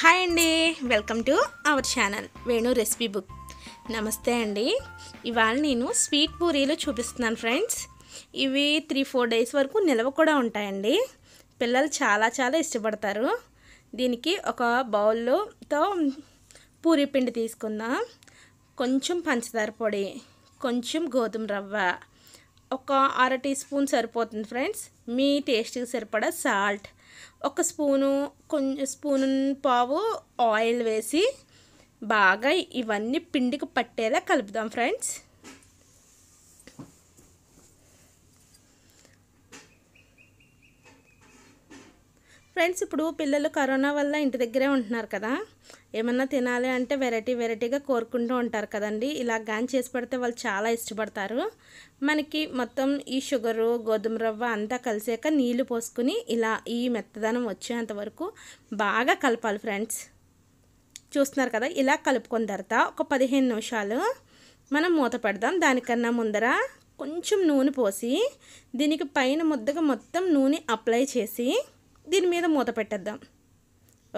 hi అండి welcome to our channel Venu recipe book నమస్తే అండి ఇవాళ నేను స్వీట్ పూరీలు చూపిస్తున్నాను ఫ్రెండ్స్ ఇవి త్రీ ఫోర్ డేస్ వరకు నిల్వ కూడా ఉంటాయండి పిల్లలు చాలా చాలా ఇష్టపడతారు దీనికి ఒక బౌల్లోతో పూరీ పిండి తీసుకుందాం కొంచెం పంచదార పొడి కొంచెం గోధుమ రవ్వ ఒక అర టీ స్పూన్ సరిపోతుంది ఫ్రెండ్స్ మీ టేస్ట్కి సరిపడా సాల్ట్ ఒక స్పూను కొంచెం స్పూను పావు ఆయిల్ వేసి బాగా ఇవన్నీ పిండికి పట్టేలా కలుపుదాం ఫ్రెండ్స్ ఫ్రెండ్స్ ఇప్పుడు పిల్లలు కరోనా వల్ల ఇంటి దగ్గరే ఉంటున్నారు కదా ఏమన్నా తినాలి అంటే వెరైటీ వెరైటీగా కోరుకుంటూ ఉంటారు కదండి ఇలా గాన్ చేసి పెడితే వాళ్ళు చాలా ఇష్టపడతారు మనకి మొత్తం ఈ షుగరు గోధుమ రవ్వ అంతా కలిసాక నీళ్లు పోసుకుని ఇలా ఈ మెత్తదనం వచ్చేంత వరకు బాగా కలపాలి ఫ్రెండ్స్ చూస్తున్నారు కదా ఇలా కలుపుకున్న తర్వాత ఒక పదిహేను నిమిషాలు మనం మూత పెడదాం దానికన్నా ముందర కొంచెం నూనె పోసి దీనికి పైన ముద్దగా మొత్తం నూనె అప్లై చేసి దీని మీద మూత పెట్టేద్దాం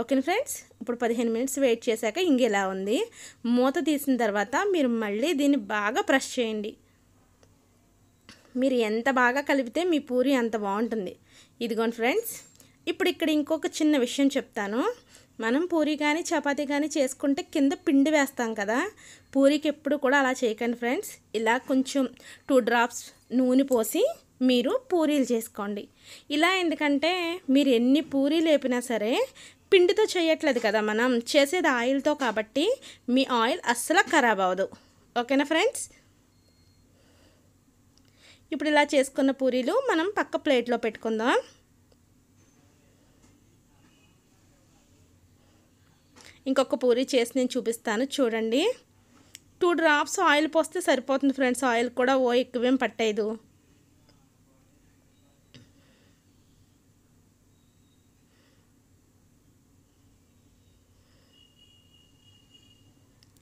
ఓకే ఫ్రెండ్స్ ఇప్పుడు పదిహేను మినిట్స్ వెయిట్ చేశాక ఇంకెలా ఉంది మూత తీసిన తర్వాత మీరు మళ్ళీ దీన్ని బాగా ప్రెస్ చేయండి మీరు ఎంత బాగా కలిపితే మీ పూరి అంత బాగుంటుంది ఇదిగోండి ఫ్రెండ్స్ ఇప్పుడు ఇక్కడ ఇంకొక చిన్న విషయం చెప్తాను మనం పూరి కానీ చపాతీ కానీ చేసుకుంటే కింద పిండి వేస్తాం కదా పూరికి ఎప్పుడు కూడా అలా చేయకండి ఫ్రెండ్స్ ఇలా కొంచెం టూ డ్రాప్స్ నూనె పోసి మీరు పూరీలు చేసుకోండి ఇలా ఎందుకంటే మీరు ఎన్ని పూరీలు లేపినా సరే పిండితో చేయట్లేదు కదా మనం చేసేది ఆయిల్తో కాబట్టి మీ ఆయిల్ అస్సలు ఖరాబ్ అవ్వదు ఓకేనా ఫ్రెండ్స్ ఇప్పుడు ఇలా చేసుకున్న పూరీలు మనం పక్క ప్లేట్లో పెట్టుకుందాం ఇంకొక పూరీ చేసి నేను చూపిస్తాను చూడండి టూ డ్రాప్స్ ఆయిల్ పోస్తే సరిపోతుంది ఫ్రెండ్స్ ఆయిల్ కూడా ఓ ఎక్కువేం పట్టేదు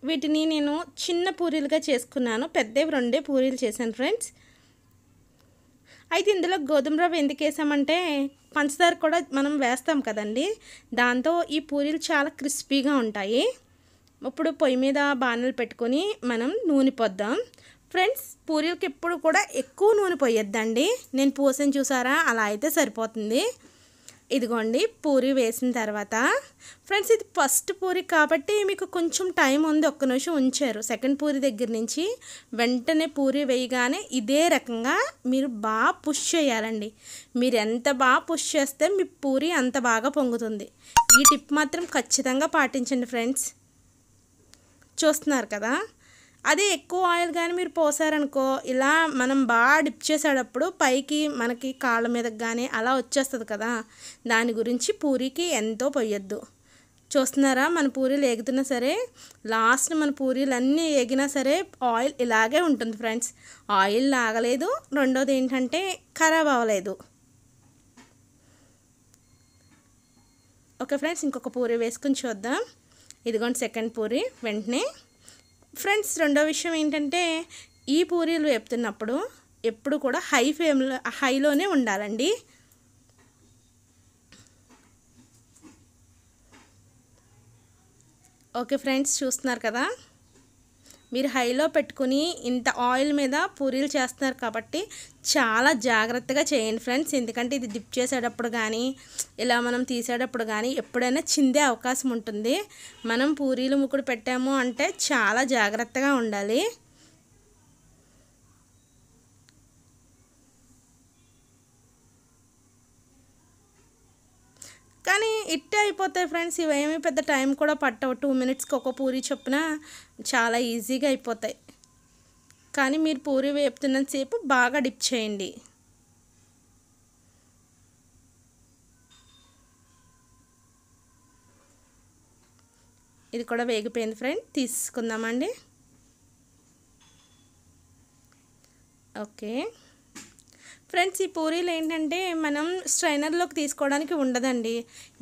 వీటిని నేను చిన్న పూరీలుగా చేసుకున్నాను పెద్దవి రెండే పూరీలు చేశాను ఫ్రెండ్స్ అయితే ఇందులో గోధుమ రవ్వ ఎందుకు వేసామంటే పంచదార కూడా మనం వేస్తాం కదండి దాంతో ఈ పూరీలు చాలా క్రిస్పీగా ఉంటాయి ఇప్పుడు పొయ్యి మీద బాణలు పెట్టుకొని మనం నూనె పొద్దాం ఫ్రెండ్స్ పూరీలకి ఎప్పుడు కూడా ఎక్కువ నూనె పోయొద్దండి నేను పోసిన చూసారా అలా అయితే సరిపోతుంది ఇదిగోండి పూరి వేసిన తర్వాత ఫ్రెండ్స్ ఇది ఫస్ట్ పూరి కాబట్టి మీకు కొంచెం టైం ఉంది ఒక్క నిమిషం ఉంచారు సెకండ్ పూరి దగ్గర నుంచి వెంటనే పూరి వేయగానే ఇదే రకంగా మీరు బాగా పుష్ చేయాలండి మీరు ఎంత బాగా పుష్ చేస్తే మీ పూరి అంత బాగా పొంగుతుంది ఈ టిప్ మాత్రం ఖచ్చితంగా పాటించండి ఫ్రెండ్స్ చూస్తున్నారు కదా అదే ఎక్కువ ఆయిల్ కానీ మీరు పోసారనుకో ఇలా మనం బాగా డిప్ చేసేటప్పుడు పైకి మనకి కాళ్ళ మీదకి కానీ అలా వచ్చేస్తుంది కదా దాని గురించి పూరీకి ఎంతో పోయొద్దు చూస్తున్నారా మన పూరీలు ఎగుతున్నా సరే లాస్ట్ మన పూరీలు అన్నీ ఎగినా సరే ఆయిల్ ఇలాగే ఉంటుంది ఫ్రెండ్స్ ఆయిల్ లాగలేదు రెండోది ఏంటంటే ఖరాబ్ అవ్వలేదు ఓకే ఫ్రెండ్స్ ఇంకొక పూరి వేసుకుని చూద్దాం ఇదిగోండి సెకండ్ పూరి వెంటనే ఫ్రెండ్స్ రెండో విషయం ఏంటంటే ఈ పూరీలు చెప్తున్నప్పుడు ఎప్పుడు కూడా హై ఫ్లేమ్లో హైలోనే ఉండాలండి ఓకే ఫ్రెండ్స్ చూస్తున్నారు కదా మీరు హైలో పెట్టుకుని ఇంత ఆయిల్ మీద పూరీలు చేస్తున్నారు కాబట్టి చాలా జాగ్రత్తగా చేయండి ఫ్రెండ్స్ ఎందుకంటే ఇది డిప్ చేసేటప్పుడు కానీ ఇలా మనం తీసేటప్పుడు కానీ ఎప్పుడైనా చిందే అవకాశం ఉంటుంది మనం పూరీలు ముక్కుడు పెట్టాము అంటే చాలా జాగ్రత్తగా ఉండాలి ఇట్టే అయిపోతాయి ఫ్రెండ్స్ ఇవేమీ పెద్ద టైం కూడా పట్టవు టూ మినిట్స్కి ఒక పూరి చొప్పున చాలా ఈజీగా అయిపోతాయి కానీ మీరు పూరి వేపుతున్నంతసేపు బాగా డిప్ చేయండి ఇది కూడా వేగిపోయింది ఫ్రెండ్ తీసుకుందామండి ఓకే ఫ్రెండ్స్ ఈ పూరీలు ఏంటంటే మనం స్ట్రైనర్లోకి తీసుకోవడానికి ఉండదండి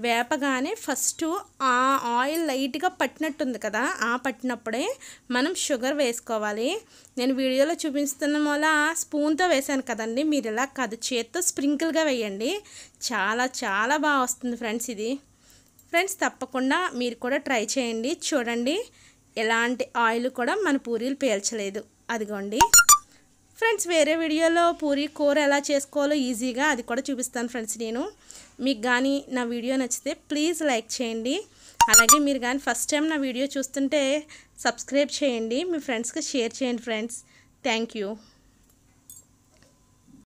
వేపగానే ఫస్ట్ ఆ ఆయిల్ లైట్గా పట్టినట్టుంది కదా ఆ పట్టినప్పుడే మనం షుగర్ వేసుకోవాలి నేను వీడియోలో చూపిస్తున్న వల్ల స్పూన్తో వేశాను కదండి మీరు ఇలా కాదు చేత్తో స్ప్రింకిల్గా వేయండి చాలా చాలా బాగా వస్తుంది ఫ్రెండ్స్ ఇది ఫ్రెండ్స్ తప్పకుండా మీరు కూడా ట్రై చేయండి చూడండి ఎలాంటి ఆయిల్ కూడా మన పూరీలు పేల్చలేదు అదిగోండి ఫ్రెండ్స్ వేరే వీడియోలో పూరి కూర ఎలా చేసుకోవాలో ఈజీగా అది కూడా చూపిస్తాను ఫ్రెండ్స్ నేను మీకు కానీ నా వీడియో నచ్చితే ప్లీజ్ లైక్ చేయండి అలాగే మీరు కానీ ఫస్ట్ టైం నా వీడియో చూస్తుంటే సబ్స్క్రైబ్ చేయండి మీ ఫ్రెండ్స్కి షేర్ చేయండి ఫ్రెండ్స్ థ్యాంక్